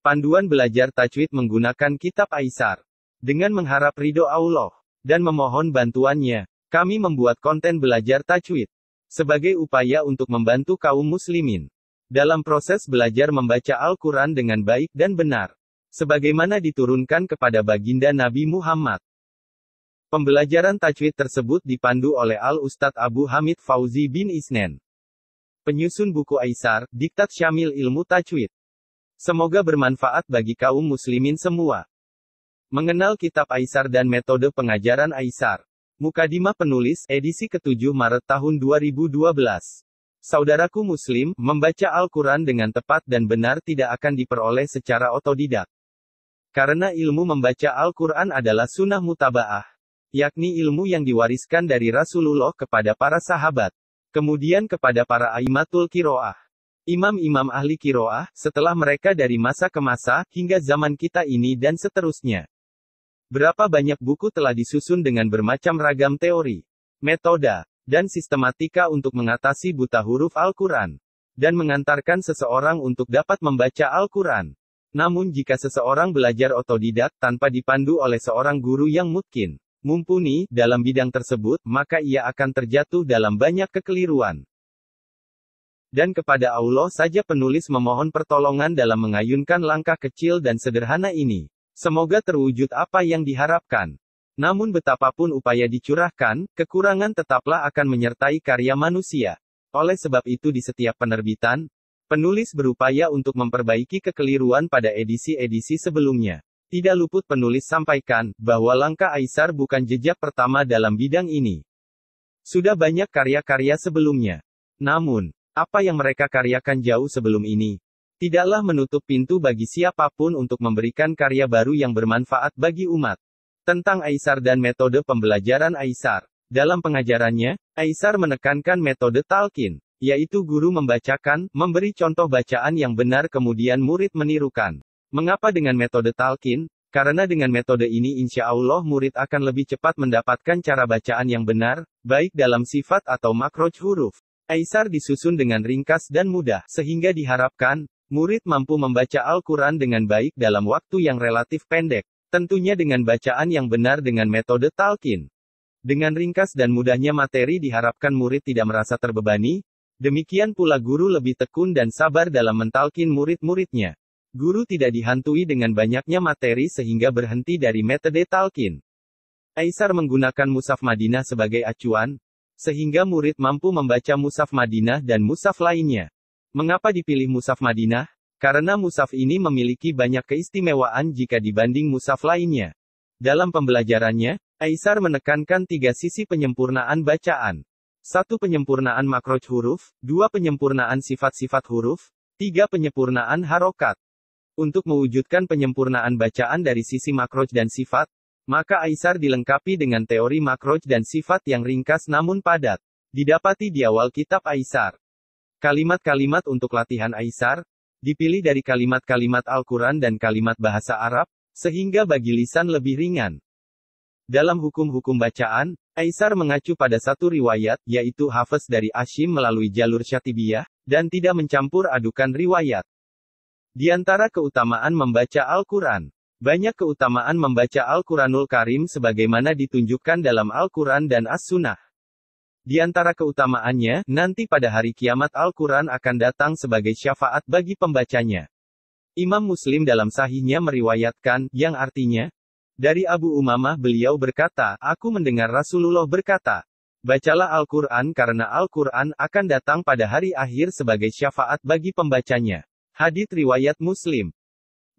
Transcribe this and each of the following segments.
Panduan belajar tajwid menggunakan kitab Aisar. Dengan mengharap ridho Allah dan memohon bantuannya, kami membuat konten belajar tajwid sebagai upaya untuk membantu kaum muslimin dalam proses belajar membaca Al-Quran dengan baik dan benar, sebagaimana diturunkan kepada baginda Nabi Muhammad. Pembelajaran tajwid tersebut dipandu oleh Al-Ustadz Abu Hamid Fauzi bin Isnen. Penyusun buku Aisar, Diktat Syamil Ilmu Tajwid. Semoga bermanfaat bagi kaum muslimin semua. Mengenal Kitab Aisar dan Metode Pengajaran Aisar. Mukadimah Penulis, edisi ke-7 Maret tahun 2012. Saudaraku Muslim, membaca Al-Quran dengan tepat dan benar tidak akan diperoleh secara otodidak. Karena ilmu membaca Al-Quran adalah sunnah mutaba'ah, yakni ilmu yang diwariskan dari Rasulullah kepada para sahabat, kemudian kepada para aimatul kiroah imam-imam ahli kiroah, setelah mereka dari masa ke masa, hingga zaman kita ini dan seterusnya. Berapa banyak buku telah disusun dengan bermacam ragam teori, metoda, dan sistematika untuk mengatasi buta huruf Al-Quran, dan mengantarkan seseorang untuk dapat membaca Al-Quran. Namun jika seseorang belajar otodidak tanpa dipandu oleh seorang guru yang mungkin, mumpuni dalam bidang tersebut, maka ia akan terjatuh dalam banyak kekeliruan. Dan kepada Allah saja penulis memohon pertolongan dalam mengayunkan langkah kecil dan sederhana ini. Semoga terwujud apa yang diharapkan. Namun betapapun upaya dicurahkan, kekurangan tetaplah akan menyertai karya manusia. Oleh sebab itu di setiap penerbitan, penulis berupaya untuk memperbaiki kekeliruan pada edisi-edisi sebelumnya. Tidak luput penulis sampaikan, bahwa langkah Aisar bukan jejak pertama dalam bidang ini. Sudah banyak karya-karya sebelumnya. Namun, apa yang mereka karyakan jauh sebelum ini tidaklah menutup pintu bagi siapapun untuk memberikan karya baru yang bermanfaat bagi umat. Tentang Aisar dan metode pembelajaran Aisar. Dalam pengajarannya, Aisar menekankan metode talkin, yaitu guru membacakan, memberi contoh bacaan yang benar kemudian murid menirukan. Mengapa dengan metode talkin? Karena dengan metode ini insya Allah murid akan lebih cepat mendapatkan cara bacaan yang benar, baik dalam sifat atau makroj huruf. Aisar disusun dengan ringkas dan mudah, sehingga diharapkan, murid mampu membaca Al-Quran dengan baik dalam waktu yang relatif pendek, tentunya dengan bacaan yang benar dengan metode talqin. Dengan ringkas dan mudahnya materi diharapkan murid tidak merasa terbebani, demikian pula guru lebih tekun dan sabar dalam mentalkin murid-muridnya. Guru tidak dihantui dengan banyaknya materi sehingga berhenti dari metode talqin. Aisar menggunakan Musaf Madinah sebagai acuan, sehingga murid mampu membaca Musaf Madinah dan Musaf lainnya. Mengapa dipilih Musaf Madinah? Karena Musaf ini memiliki banyak keistimewaan jika dibanding Musaf lainnya. Dalam pembelajarannya, Aisar menekankan tiga sisi penyempurnaan bacaan. Satu penyempurnaan makroj huruf, dua penyempurnaan sifat-sifat huruf, tiga penyempurnaan harokat. Untuk mewujudkan penyempurnaan bacaan dari sisi makroj dan sifat, maka Aisar dilengkapi dengan teori makroj dan sifat yang ringkas namun padat. Didapati di awal kitab Aisar. Kalimat-kalimat untuk latihan Aisar, dipilih dari kalimat-kalimat Al-Quran dan kalimat bahasa Arab, sehingga bagi lisan lebih ringan. Dalam hukum-hukum bacaan, Aisar mengacu pada satu riwayat, yaitu Hafiz dari Ashim melalui jalur Syatibiyah, dan tidak mencampur adukan riwayat. Di antara keutamaan membaca Al-Quran, banyak keutamaan membaca Al-Quranul Karim sebagaimana ditunjukkan dalam Al-Quran dan As-Sunnah. Di antara keutamaannya, nanti pada hari kiamat Al-Quran akan datang sebagai syafaat bagi pembacanya. Imam Muslim dalam sahihnya meriwayatkan, yang artinya, dari Abu Umamah beliau berkata, aku mendengar Rasulullah berkata, bacalah Al-Quran karena Al-Quran akan datang pada hari akhir sebagai syafaat bagi pembacanya. Hadit Riwayat Muslim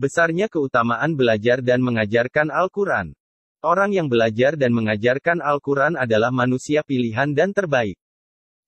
Besarnya keutamaan belajar dan mengajarkan Al-Quran. Orang yang belajar dan mengajarkan Al-Quran adalah manusia pilihan dan terbaik.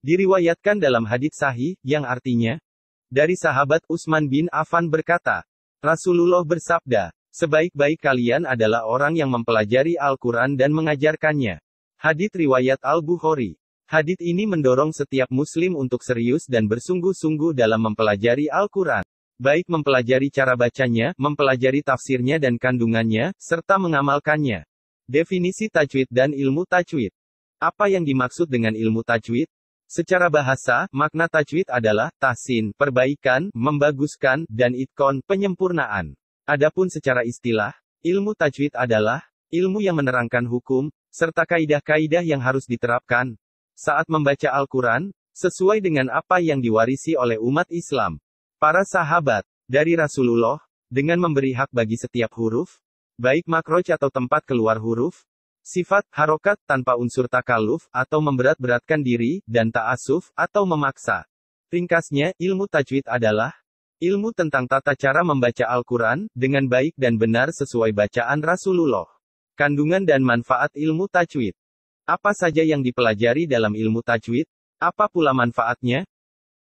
Diriwayatkan dalam hadits sahih, yang artinya, dari sahabat Usman bin Affan berkata, Rasulullah bersabda, sebaik-baik kalian adalah orang yang mempelajari Al-Quran dan mengajarkannya. Hadits riwayat Al-Bukhari. Hadit ini mendorong setiap muslim untuk serius dan bersungguh-sungguh dalam mempelajari Al-Quran baik mempelajari cara bacanya, mempelajari tafsirnya dan kandungannya, serta mengamalkannya. Definisi tajwid dan ilmu tajwid. Apa yang dimaksud dengan ilmu tajwid? Secara bahasa, makna tajwid adalah tahsin, perbaikan, membaguskan, dan itkon, penyempurnaan. Adapun secara istilah, ilmu tajwid adalah ilmu yang menerangkan hukum, serta kaidah-kaidah yang harus diterapkan saat membaca Al-Quran, sesuai dengan apa yang diwarisi oleh umat Islam. Para sahabat, dari Rasulullah, dengan memberi hak bagi setiap huruf, baik makroj atau tempat keluar huruf, sifat, harokat tanpa unsur takaluf, atau memberat-beratkan diri, dan ta'asuf, atau memaksa. Ringkasnya, ilmu tajwid adalah ilmu tentang tata cara membaca Al-Quran, dengan baik dan benar sesuai bacaan Rasulullah. Kandungan dan manfaat ilmu tajwid. Apa saja yang dipelajari dalam ilmu tajwid? Apa pula manfaatnya?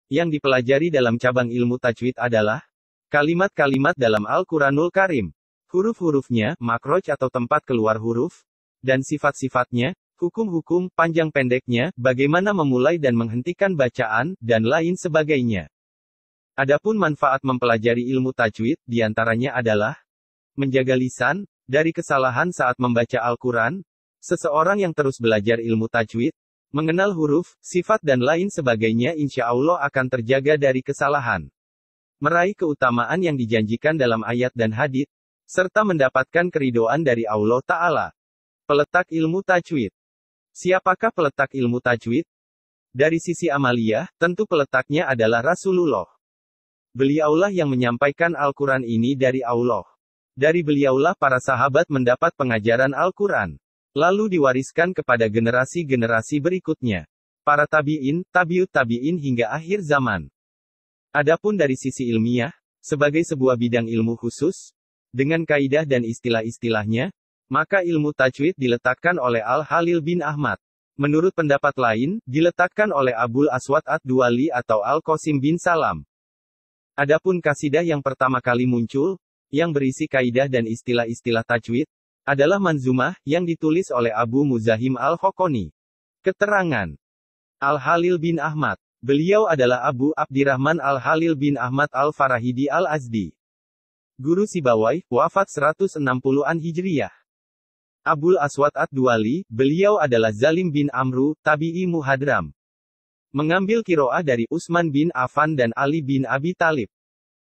Yang dipelajari dalam cabang ilmu tajwid adalah kalimat-kalimat dalam Al-Quranul Karim. Huruf-hurufnya, makroj atau tempat keluar huruf, dan sifat-sifatnya, hukum-hukum, panjang pendeknya, bagaimana memulai dan menghentikan bacaan, dan lain sebagainya. Adapun manfaat mempelajari ilmu tajwid, diantaranya adalah menjaga lisan, dari kesalahan saat membaca Al-Quran, seseorang yang terus belajar ilmu tajwid, Mengenal huruf, sifat dan lain sebagainya insya Allah akan terjaga dari kesalahan. Meraih keutamaan yang dijanjikan dalam ayat dan hadith, serta mendapatkan keridoan dari Allah Ta'ala. Peletak ilmu tajwid. Siapakah peletak ilmu tajwid? Dari sisi amaliyah, tentu peletaknya adalah Rasulullah. Beliaulah yang menyampaikan Al-Quran ini dari Allah. Dari beliaulah para sahabat mendapat pengajaran Al-Quran lalu diwariskan kepada generasi-generasi berikutnya. Para tabi'in, tabiut tabi'in hingga akhir zaman. Adapun dari sisi ilmiah, sebagai sebuah bidang ilmu khusus, dengan kaidah dan istilah-istilahnya, maka ilmu tajwid diletakkan oleh Al-Halil bin Ahmad. Menurut pendapat lain, diletakkan oleh Abul Aswad ad duali atau Al-Qasim bin Salam. Adapun kasidah yang pertama kali muncul, yang berisi kaidah dan istilah-istilah tajwid, adalah manzumah yang ditulis oleh Abu Muzahim Al-Hokoni. Keterangan Al-Halil bin Ahmad. Beliau adalah Abu Abdirrahman Al-Halil bin Ahmad Al-Farahidi Al-Azdi. Guru Sibawai, wafat 160-an Hijriyah. Abul Aswad Ad-Duali, beliau adalah Zalim bin Amru, Tabi'i Muhadram. Mengambil kiroah dari Usman bin Affan dan Ali bin Abi Talib.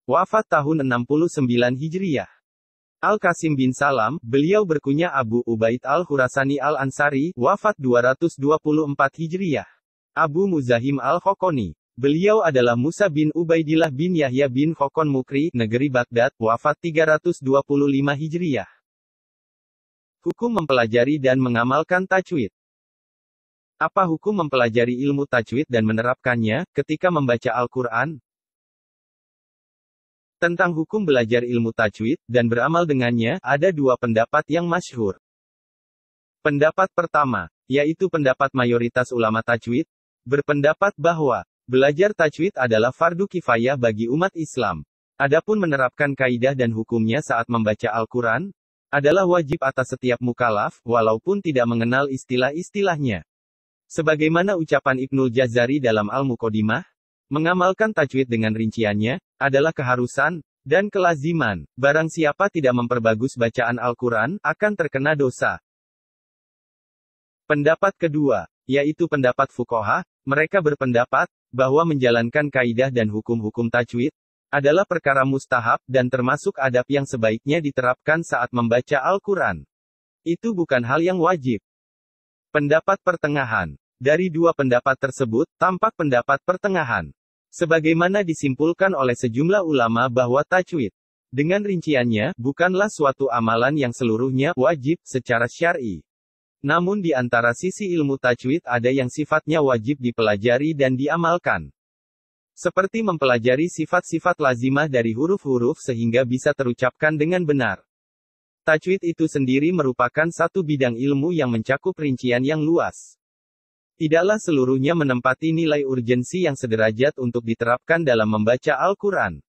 Wafat tahun 69 Hijriyah. Al-Qasim bin Salam, beliau berkunya Abu Ubaid al hurasani al-Ansari, wafat 224 Hijriah. Abu Muzahim al-Khokoni. Beliau adalah Musa bin Ubaidillah bin Yahya bin Khokon Mukri, negeri Baghdad, wafat 325 Hijriah. Hukum mempelajari dan mengamalkan tajwid. Apa hukum mempelajari ilmu tajwid dan menerapkannya ketika membaca Al-Quran? Tentang hukum belajar ilmu tajwid, dan beramal dengannya, ada dua pendapat yang masyhur. Pendapat pertama, yaitu pendapat mayoritas ulama tajwid, berpendapat bahwa, belajar tajwid adalah fardu kifayah bagi umat Islam. Adapun menerapkan kaidah dan hukumnya saat membaca Al-Quran, adalah wajib atas setiap mukalaf, walaupun tidak mengenal istilah-istilahnya. Sebagaimana ucapan Ibnul Jazari dalam Al-Muqaddimah, Mengamalkan tajwid dengan rinciannya adalah keharusan dan kelaziman. Barang siapa tidak memperbagus bacaan Al-Quran akan terkena dosa. Pendapat kedua, yaitu pendapat fukoha, mereka berpendapat bahwa menjalankan kaidah dan hukum-hukum tajwid adalah perkara mustahab dan termasuk adab yang sebaiknya diterapkan saat membaca Al-Quran. Itu bukan hal yang wajib. Pendapat pertengahan dari dua pendapat tersebut, tampak pendapat pertengahan. Sebagaimana disimpulkan oleh sejumlah ulama bahwa tajwid, dengan rinciannya, bukanlah suatu amalan yang seluruhnya wajib secara syar'i. Namun di antara sisi ilmu tajwid ada yang sifatnya wajib dipelajari dan diamalkan. Seperti mempelajari sifat-sifat lazimah dari huruf-huruf sehingga bisa terucapkan dengan benar. Tajwid itu sendiri merupakan satu bidang ilmu yang mencakup rincian yang luas. Tidaklah seluruhnya menempati nilai urgensi yang sederajat untuk diterapkan dalam membaca Al-Quran.